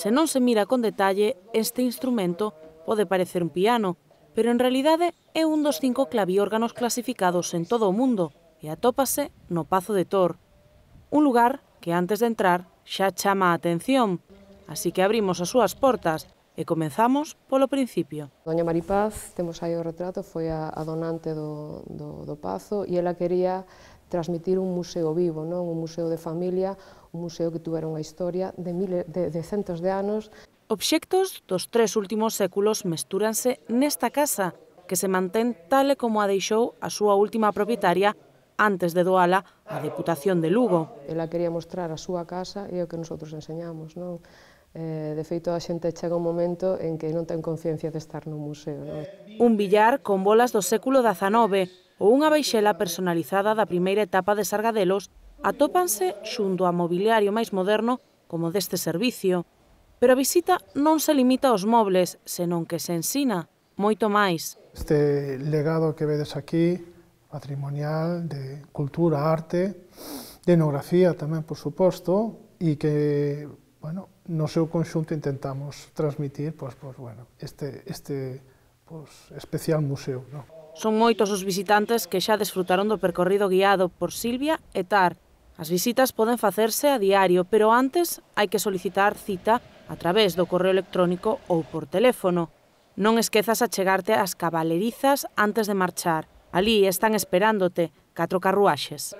Se non se mira con detalle, este instrumento pode parecer un piano, pero en realidade é un dos cinco claviórganos clasificados en todo o mundo e atópase no Pazo de Tor, un lugar que antes de entrar xa chama a atención, así que abrimos as súas portas E comenzamos polo principio. Doña Maripaz, temos aí o retrato, foi a, a donante do, do, do Pazo e ela quería transmitir un museo vivo, non un museo de familia, un museo que tuvera unha historia de, mile, de, de centos de anos. Obxectos dos tres últimos séculos mestúranse nesta casa, que se mantén tal e como a deixou a súa última propietaria antes de doala a Deputación de Lugo. Ela quería mostrar a súa casa e o que nosotros enseñamos, non? Eh, de feito, a xente chega un momento en que non ten conciencia de estar no museo. Non? Un billar con bolas do século XIX ou unha baixela personalizada da primeira etapa de Sargadelos atópanse xunto a mobiliario máis moderno como deste servicio. Pero a visita non se limita aos mobles, senón que se ensina moito máis. Este legado que vedes aquí, patrimonial, de cultura, arte, de enografía tamén, por suposto, e que bueno, no seu conxunto intentamos transmitir pois, pois, bueno, este, este pois, especial museo. No? Son moitos os visitantes que xa desfrutaron do percorrido guiado por Silvia e Tar. As visitas poden facerse a diario, pero antes hai que solicitar cita a través do correo electrónico ou por teléfono. Non esquezas a chegarte ás cabalerizas antes de marchar. Alí están esperándote catro carruaxes.